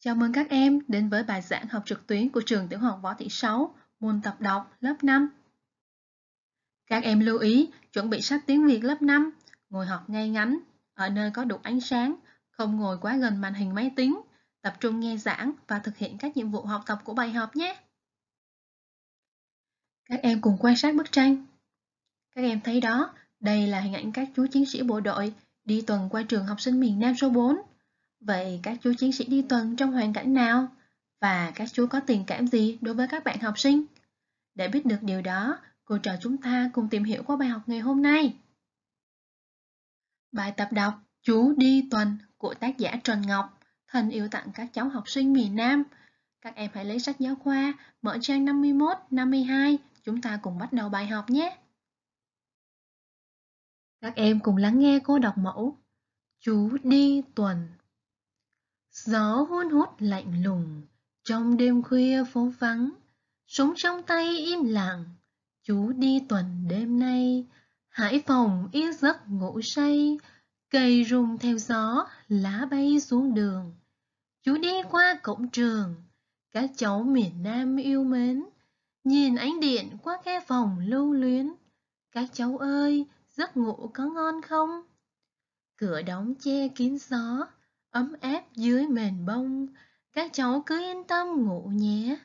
Chào mừng các em đến với bài giảng học trực tuyến của trường tiểu học Võ Thị sáu môn tập đọc lớp 5. Các em lưu ý chuẩn bị sách tiếng Việt lớp 5, ngồi học ngay ngắn, ở nơi có đủ ánh sáng, không ngồi quá gần màn hình máy tính, tập trung nghe giảng và thực hiện các nhiệm vụ học tập của bài học nhé. Các em cùng quan sát bức tranh. Các em thấy đó, đây là hình ảnh các chú chiến sĩ bộ đội đi tuần qua trường học sinh miền Nam số 4 Vậy các chú chiến sĩ đi tuần trong hoàn cảnh nào? Và các chú có tình cảm gì đối với các bạn học sinh? Để biết được điều đó, cô trò chúng ta cùng tìm hiểu qua bài học ngày hôm nay. Bài tập đọc Chú đi tuần của tác giả Trần Ngọc, thần yêu tặng các cháu học sinh miền Nam. Các em hãy lấy sách giáo khoa, mở trang 51, 52, chúng ta cùng bắt đầu bài học nhé. Các em cùng lắng nghe cô đọc mẫu. Chú đi tuần Gió hôn hút lạnh lùng, trong đêm khuya phố vắng, súng trong tay im lặng, chú đi tuần đêm nay, hải phòng yên giấc ngủ say, cây rung theo gió, lá bay xuống đường. Chú đi qua cổng trường, các cháu miền Nam yêu mến, nhìn ánh điện qua khe phòng lưu luyến. Các cháu ơi, giấc ngủ có ngon không? Cửa đóng che kín gió, ấm áp dưới mền bông các cháu cứ yên tâm ngủ nhé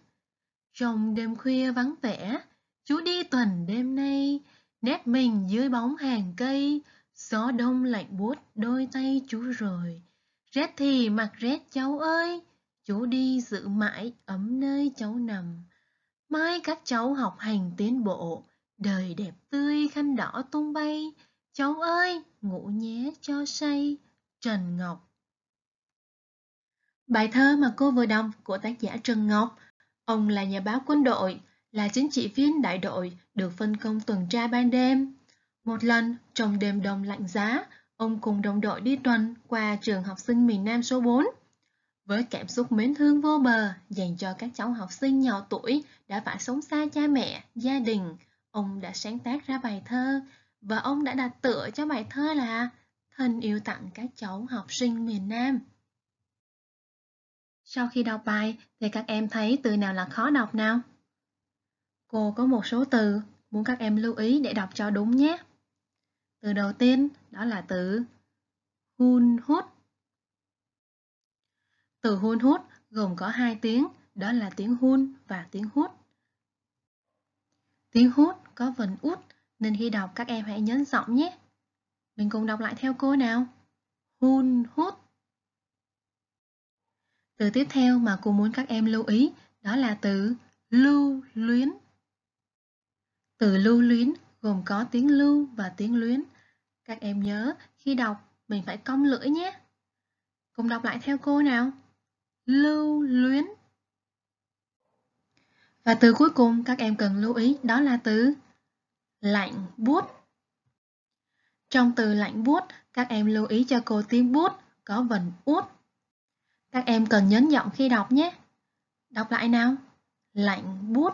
trong đêm khuya vắng vẻ chú đi tuần đêm nay nép mình dưới bóng hàng cây gió đông lạnh buốt đôi tay chú rồi rét thì mặc rét cháu ơi chú đi giữ mãi ấm nơi cháu nằm mai các cháu học hành tiến bộ đời đẹp tươi khăn đỏ tung bay cháu ơi ngủ nhé cho say trần ngọc Bài thơ mà cô vừa đọc của tác giả Trần Ngọc, ông là nhà báo quân đội, là chính trị viên đại đội được phân công tuần tra ban đêm. Một lần, trong đêm đông lạnh giá, ông cùng đồng đội đi tuần qua trường học sinh miền Nam số 4. Với cảm xúc mến thương vô bờ dành cho các cháu học sinh nhỏ tuổi đã phải sống xa cha mẹ, gia đình, ông đã sáng tác ra bài thơ và ông đã đặt tựa cho bài thơ là Thân yêu tặng các cháu học sinh miền Nam. Sau khi đọc bài thì các em thấy từ nào là khó đọc nào? Cô có một số từ muốn các em lưu ý để đọc cho đúng nhé. Từ đầu tiên đó là từ hun hút. Từ hun hút gồm có hai tiếng, đó là tiếng hun và tiếng hút. Tiếng hút có vần út nên khi đọc các em hãy nhấn giọng nhé. Mình cùng đọc lại theo cô nào. Hun hút. Từ tiếp theo mà cô muốn các em lưu ý đó là từ lưu luyến. Từ lưu luyến gồm có tiếng lưu và tiếng luyến. Các em nhớ khi đọc mình phải cong lưỡi nhé. Cùng đọc lại theo cô nào. Lưu luyến. Và từ cuối cùng các em cần lưu ý đó là từ lạnh bút. Trong từ lạnh bút, các em lưu ý cho cô tiếng bút có vần út các em cần nhấn giọng khi đọc nhé. Đọc lại nào. Lạnh bút.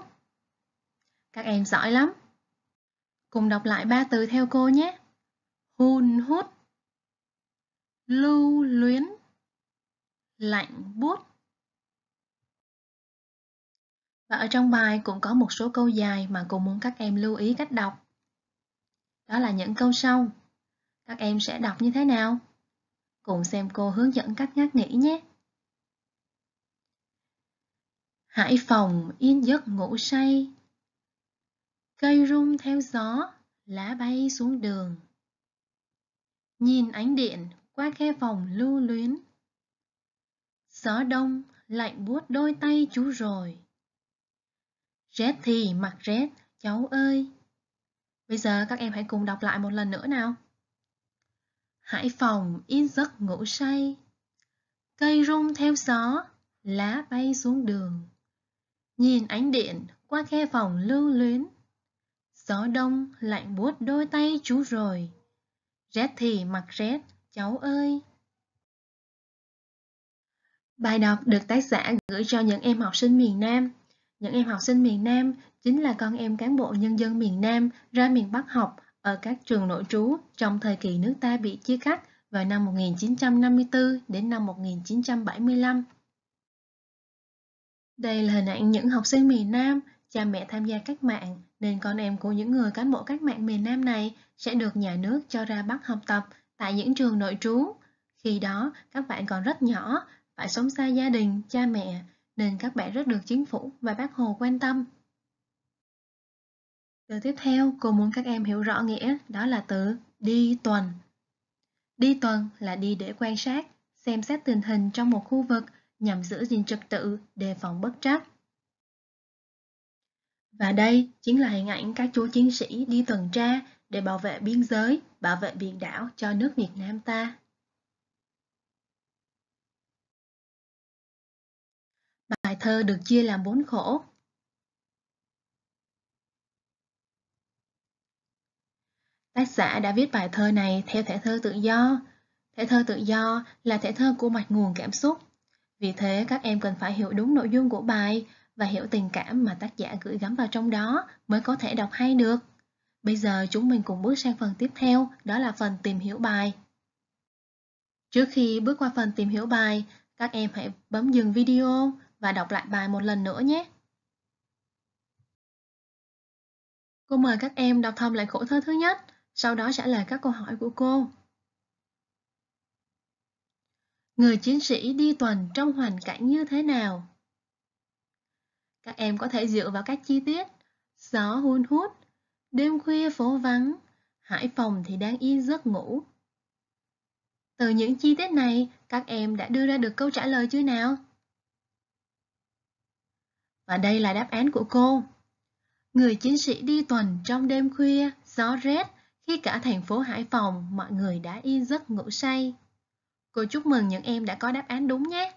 Các em giỏi lắm. Cùng đọc lại ba từ theo cô nhé. Hun hút. Lưu luyến. Lạnh bút. Và ở trong bài cũng có một số câu dài mà cô muốn các em lưu ý cách đọc. Đó là những câu sau. Các em sẽ đọc như thế nào? Cùng xem cô hướng dẫn cách ngắt nghỉ nhé. Hải phòng yên giấc ngủ say. Cây rung theo gió, lá bay xuống đường. Nhìn ánh điện qua khe phòng lưu luyến. Gió đông lạnh buốt đôi tay chú rồi. Rét thì mặc rét, cháu ơi. Bây giờ các em hãy cùng đọc lại một lần nữa nào. Hải phòng yên giấc ngủ say. Cây rung theo gió, lá bay xuống đường nhìn ánh điện qua khe phòng lưu luyến. Gió đông lạnh buốt đôi tay chú rồi, rét thì mặc rét, cháu ơi. Bài đọc được tác giả gửi cho những em học sinh miền Nam. Những em học sinh miền Nam chính là con em cán bộ nhân dân miền Nam ra miền Bắc học ở các trường nội trú trong thời kỳ nước ta bị chia cắt vào năm 1954 đến năm 1975. Đây là hình ảnh những học sinh miền Nam, cha mẹ tham gia cách mạng, nên con em của những người cán bộ cách mạng miền Nam này sẽ được nhà nước cho ra bắt học tập tại những trường nội trú. Khi đó, các bạn còn rất nhỏ, phải sống xa gia đình, cha mẹ, nên các bạn rất được chính phủ và bác Hồ quan tâm. Từ tiếp theo, cô muốn các em hiểu rõ nghĩa, đó là từ đi tuần. Đi tuần là đi để quan sát, xem xét tình hình trong một khu vực – nhằm giữ gìn trật tự, đề phòng bất trắc. Và đây chính là hình ảnh các chú chiến sĩ đi tuần tra để bảo vệ biên giới, bảo vệ biển đảo cho nước Việt Nam ta. Bài thơ được chia làm bốn khổ. Tác giả đã viết bài thơ này theo thể thơ tự do. Thể thơ tự do là thể thơ của mạch nguồn cảm xúc, vì thế các em cần phải hiểu đúng nội dung của bài và hiểu tình cảm mà tác giả gửi gắm vào trong đó mới có thể đọc hay được. Bây giờ chúng mình cùng bước sang phần tiếp theo, đó là phần tìm hiểu bài. Trước khi bước qua phần tìm hiểu bài, các em hãy bấm dừng video và đọc lại bài một lần nữa nhé. Cô mời các em đọc thầm lại khổ thơ thứ nhất, sau đó trả lời các câu hỏi của cô người chiến sĩ đi tuần trong hoàn cảnh như thế nào. Các em có thể dựa vào các chi tiết, gió hun hút, đêm khuya phố vắng, Hải Phòng thì đang yên giấc ngủ. Từ những chi tiết này, các em đã đưa ra được câu trả lời chưa nào? Và đây là đáp án của cô. Người chiến sĩ đi tuần trong đêm khuya, gió rét, khi cả thành phố Hải Phòng mọi người đã yên giấc ngủ say. Cô chúc mừng những em đã có đáp án đúng nhé.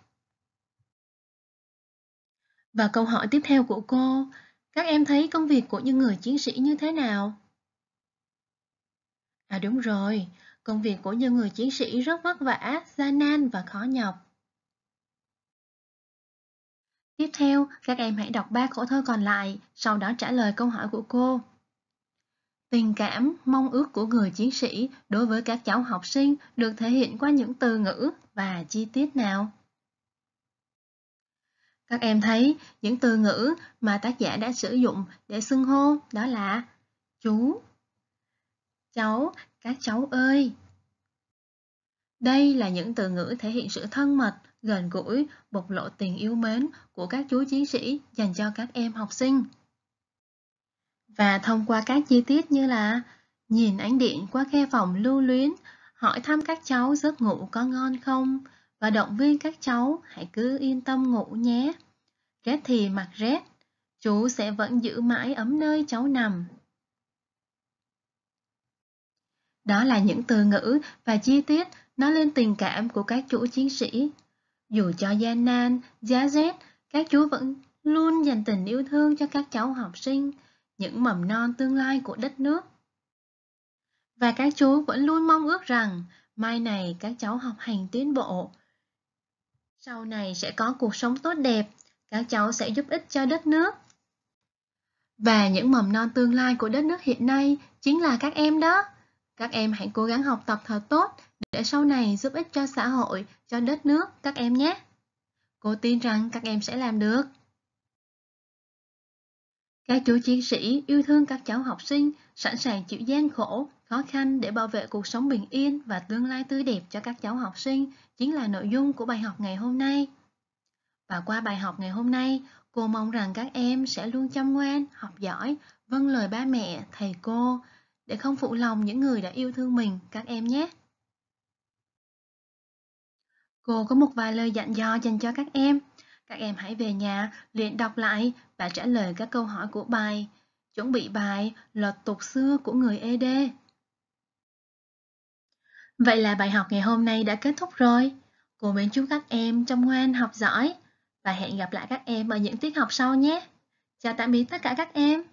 Và câu hỏi tiếp theo của cô, các em thấy công việc của những người chiến sĩ như thế nào? À đúng rồi, công việc của những người chiến sĩ rất vất vả, gian nan và khó nhọc. Tiếp theo, các em hãy đọc ba khổ thơ còn lại, sau đó trả lời câu hỏi của cô. Tình cảm, mong ước của người chiến sĩ đối với các cháu học sinh được thể hiện qua những từ ngữ và chi tiết nào? Các em thấy những từ ngữ mà tác giả đã sử dụng để xưng hô đó là chú, cháu, các cháu ơi. Đây là những từ ngữ thể hiện sự thân mật, gần gũi, bộc lộ tình yêu mến của các chú chiến sĩ dành cho các em học sinh. Và thông qua các chi tiết như là nhìn ánh điện qua khe phòng lưu luyến, hỏi thăm các cháu giấc ngủ có ngon không và động viên các cháu hãy cứ yên tâm ngủ nhé. Rét thì mặc rét, chú sẽ vẫn giữ mãi ấm nơi cháu nằm. Đó là những từ ngữ và chi tiết nói lên tình cảm của các chú chiến sĩ. Dù cho gian nan, giá rét, các chú vẫn luôn dành tình yêu thương cho các cháu học sinh, những mầm non tương lai của đất nước. Và các chú vẫn luôn mong ước rằng mai này các cháu học hành tiến bộ. Sau này sẽ có cuộc sống tốt đẹp, các cháu sẽ giúp ích cho đất nước. Và những mầm non tương lai của đất nước hiện nay chính là các em đó. Các em hãy cố gắng học tập thật tốt để sau này giúp ích cho xã hội, cho đất nước các em nhé. Cô tin rằng các em sẽ làm được. Các chú chiến sĩ yêu thương các cháu học sinh, sẵn sàng chịu gian khổ, khó khăn để bảo vệ cuộc sống bình yên và tương lai tươi đẹp cho các cháu học sinh chính là nội dung của bài học ngày hôm nay. Và qua bài học ngày hôm nay, cô mong rằng các em sẽ luôn chăm ngoan, học giỏi, vâng lời ba mẹ, thầy cô, để không phụ lòng những người đã yêu thương mình các em nhé. Cô có một vài lời dặn dò dành cho các em. Các em hãy về nhà luyện đọc lại và trả lời các câu hỏi của bài. Chuẩn bị bài Luật tục xưa của người ED. Vậy là bài học ngày hôm nay đã kết thúc rồi. Cô mến chúc các em chăm ngoan học giỏi và hẹn gặp lại các em ở những tiết học sau nhé. Chào tạm biệt tất cả các em.